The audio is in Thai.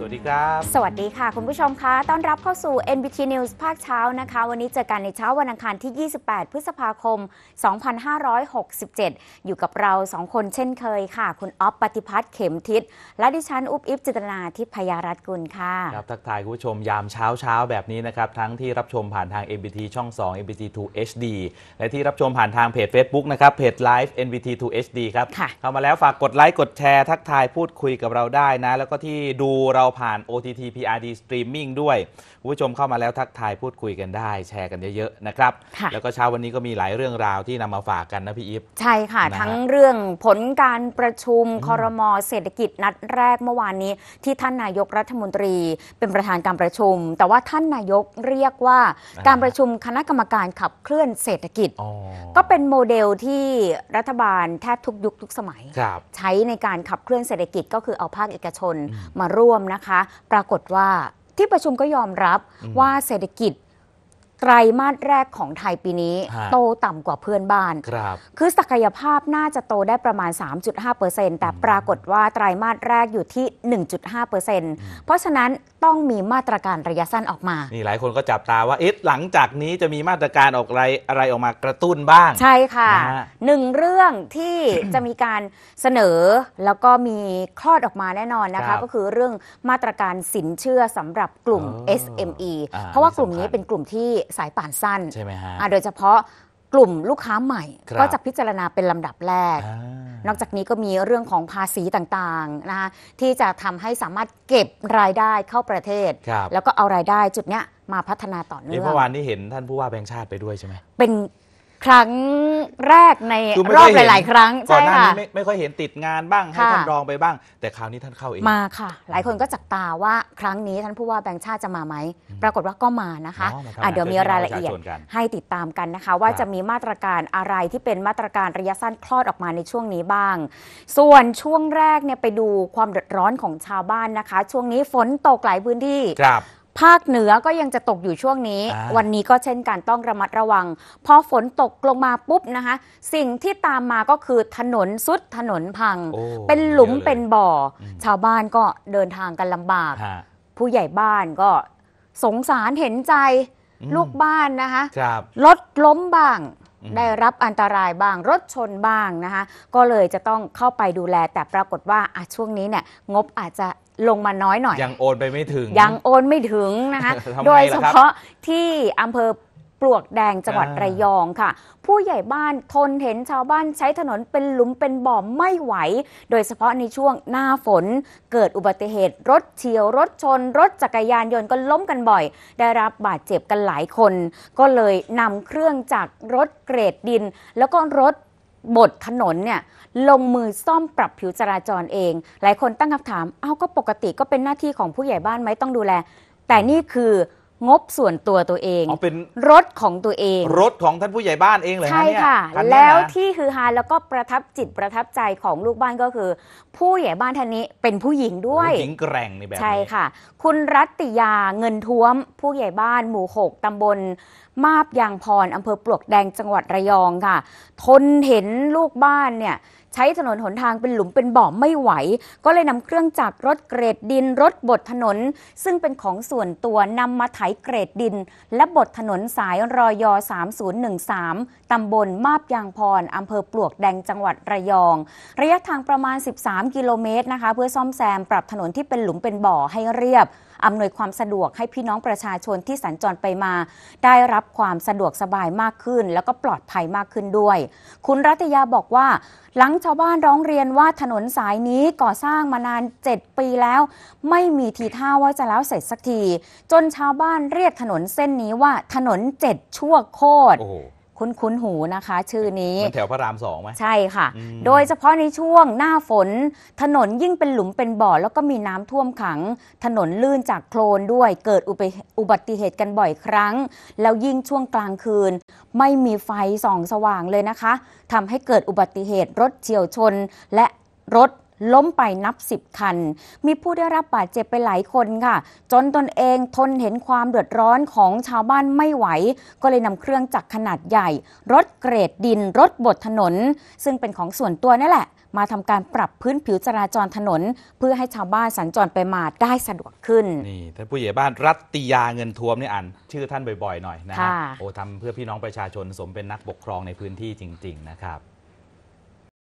สวัสดีครับ สวัสดีค่ะ คุณผู้ชมคะ ต้อนรับเข้าสู่ NBT News ภาคเช้านะคะ วันนี้เจอกันในเช้าวันอังคารที่ 28 พฤษภาคม 2567 อยู่กับเราสองคนเช่นเคยค่ะ คุณอ๊อฟ ปฏิพัฒน์เข็มทิศ และดิฉัน อุบอิบจิตนา ทิพยารัตน์กุลค่ะครับทักทายคุณผู้ชมยามเช้าเช้าแบบนี้นะครับ ทั้งที่รับชมผ่านทาง NBT ช่อง2 NBT 2 HD และที่รับชมผ่านทางเพจ Facebook นะครับ เพจ Live NBT 2 HD ครับเข้ามาแล้วฝากกดไลค์ กดแชร์ ทักทาย พูดคุยกับเราได้นะ แล้วก็ที่ดูเราผ่าน OTT PRD Streaming ด้วย ผู้ชมเข้ามาแล้วทักทายพูดคุยกันได้ แชร์กันเยอะๆ นะครับ แล้วก็เช้าวันนี้ก็มีหลายเรื่องราวที่นำมาฝากกันนะพี่อิฟใช่ค่ะ ทั้งเรื่องผลการประชุมคอรมอเศรษฐกิจนัดแรกเมื่อวานนี้ ที่ท่านนายกรัฐมนตรีเป็นประธานการประชุม แต่ว่าท่านนายกเรียกว่าการประชุมคณะกรรมการขับเคลื่อนเศรษฐกิจ ก็เป็นโมเดลที่รัฐบาลแทบทุกยุคทุกสมัย ใช้ในการขับเคลื่อนเศรษฐกิจ ก็คือเอาภาคเอกชนมาร่วมนะคะปรากฏว่าที่ประชุมก็ยอมรับว่าเศรษฐกิจไตรมาสแรกของไทยปีนี้โตต่ำกว่าเพื่อนบ้านคคือศักยภาพน่าจะโตได้ประมาณ 3.5%แต่ปรากฏว่าไตรมาสแรกอยู่ที่ 1.5%เพราะฉะนั้นต้องมีมาตรการระยะสั้นออกมา นี่หลายคนก็จับตาว่าเอ๊ะหลังจากนี้จะมีมาตรการออกอะไรอะไรออกมากระตุ้นบ้าง ใช่ค่ะะหนึ่งเรื่องที่จะมีการเสนอ แล้วก็มีคลอดออกมาแน่นอนนะคะคะก็คือเรื่องมาตรการสินเชื่อสำหรับกลุ่ม SME เพราะว่ากลุ่มนี้เป็นกลุ่มที่สายป่านสั้น ใช่ไหมฮะะโดยเฉพาะกลุ่มลูกค้าใหม่ ก็จะพิจารณาเป็นลำดับแรก นอกจากนี้ก็มีเรื่องของภาษีต่างๆนะคะที่จะทำให้สามารถเก็บรายได้เข้าประเทศ แล้วก็เอารายได้จุดเนี้ยมาพัฒนาต่อเนื่องเมื่อวานนี้เห็นท่านผู้ว่าแบงค์ชาติไปด้วยใช่ไหมเป็นครั้งแรกในรอบหลาย ๆ ครั้งก่อ่นหน้านี้ไม่ไม่ค่อยเห็นติดงานบ้างให้ท่านรองไปบ้าง แต่คราวนี้ท่านเข้าเองมาค่ะ หลายคนก็จับตาว่าครั้งนี้ท่านผู้ว่าแบงค์ชาติจะมาไหมปรากฏว่าก็มานะคะอาเดี๋ยวมีรายละเอียดให้ติดตามกันนะคะ ว่าจะมีมาตรการอะไรที่เป็นมาตรการระยะสั้นคลอดออกมาในช่วงนี้บ้าง ส่วนช่วงแรกเนี่ยไปดูความเดือดร้อนของชาวบ้านนะคะ ช่วงนี้ฝนตกหลายพื้นที่ครับภาคเหนือก็ยังจะตกอยู่ช่วงนี้ วันนี้ก็เช่นกันต้องระมัดระวัง พอฝนตกลงมาปุ๊บนะคะ สิ่งที่ตามมาก็คือถนนสุดถนนพัง เป็นหลุมเป็นบ่อชาวบ้านก็เดินทางกันลำบาก ผู้ใหญ่บ้านก็สงสารเห็นใจลูกบ้านนะคะรถล้มบ้างได้รับอันตรายบ้างรถชนบ้างนะคะ ก็เลยจะต้องเข้าไปดูแลแต่ปรากฏว่าช่วงนี้เนี่ยงบอาจจะลงมาน้อยหน่อยยังโอนไปไม่ถึง ยังโอนไม่ถึงนะคะโดยเฉพาะที่อำเภอปลวกแดงจังหวัดระยองค่ะ ผู้ใหญ่บ้านทนเห็นชาวบ้านใช้ถนนเป็นหลุมเป็นบ่อไม่ไหว โดยเฉพาะในช่วงหน้าฝนเกิดอุบัติเหตุ รถเฉียวรถชน รถจักรยาน ยนต์ก็ล้มกันบ่อย ได้รับบาดเจ็บกันหลายคน ก็เลยนำเครื่องจากรถเกรดดิน แล้วก็รถบดถนนเนี่ยลงมือซ่อมปรับผิวจราจรเอง หลายคนตั้งคำถาม เอ้าก็ปกติก็เป็นหน้าที่ของผู้ใหญ่บ้านไหมต้องดูแล แต่นี่คืองบส่วนตัวตัวเองเอรถของตัวเอง รถของท่านผู้ใหญ่บ้านเองเลยใช่ค่ะ้นะแล้วที่ฮือฮาแล้วก็ประทับจิตประทับใจของลูกบ้านก็คือ ผู้ใหญ่บ้านท่านนี้เป็นผู้หญิงด้วยหญิงแกร่งในแบบใช่ค่ะ คุณรัตติยาเงินท้วมผู้ใหญ่บ้าน หมู่หกตำบลมาบยางพร อำเภอปลวกแดงจังหวัดระยองค่ะ ทนเห็นลูกบ้านเนี่ยใช้ถนนหนทางเป็นหลุมเป็นบ่อไม่ไหว ก็เลยนำเครื่องจักรรถเกรดดินรถบดถนน ซึ่งเป็นของส่วนตัวนำมาไถเกรดดิน และบดถนนสายรอยอ3013ตำบลมาบยางพรอำเภอปลวกแดงจังหวัดระยอง ระยะทางประมาณ 13 กิโลเมตรนะคะ เพื่อซ่อมแซมปรับถนนที่เป็นหลุมเป็นบ่อให้เรียบอำนวยความสะดวกให้พี่น้องประชาชนที่สัญจรไปมา ได้รับความสะดวกสบายมากขึ้นแล้วก็ปลอดภัยมากขึ้นด้วย คุณรัตยาบอกว่าหลังชาวบ้านร้องเรียนว่าถนนสายนี้ก่อสร้างมานาน7ปีแล้ว ไม่มีทีท่าว่าจะแล้วเสร็จสักทีจนชาวบ้านเรียกถนนเส้นนี้ว่าถนนเจ็ดชั่วโคตรคุ้นๆ หูนะคะ ชื่อนี้นแถวพระรามสองไหมใช่ค่ะ โดยเฉพาะในช่วงหน้าฝนถนนยิ่งเป็นหลุมเป็นบ่อ แล้วก็มีน้ำท่วมขังถนนลื่นจากโคลนด้วยเกิดอุบัติเหตุกันบ่อยครั้ง แล้วยิ่งช่วงกลางคืน ไม่มีไฟส่องสว่างเลยนะคะ ทำให้เกิดอุบัติเหตุรถเฉียวชนและรถล้มไปนับสิบคัน มีผู้ได้รับบาดเจ็บไปหลายคนค่ะ จนตนเองทนเห็นความเดือดร้อนของชาวบ้านไม่ไหว ก็เลยนำเครื่องจักรขนาดใหญ่ รถเกรดดินรถบดถนน ซึ่งเป็นของส่วนตัวนี่นแหละ มาทำการปรับพื้นผิวจราจรถนน เพื่อให้ชาวบ้านสัญจรไปมาได้สะดวกขึ้นนี่ท่านผู้ใหญ่บ้านรัตติยาเงินทวมนี่อ่านชื่อท่านบ่อยๆหน่อยนะัะโอ้ทำเพื่อพี่น้องประชาชนสมเป็นนักปกครองในพื้นที่จริง ๆนะครับ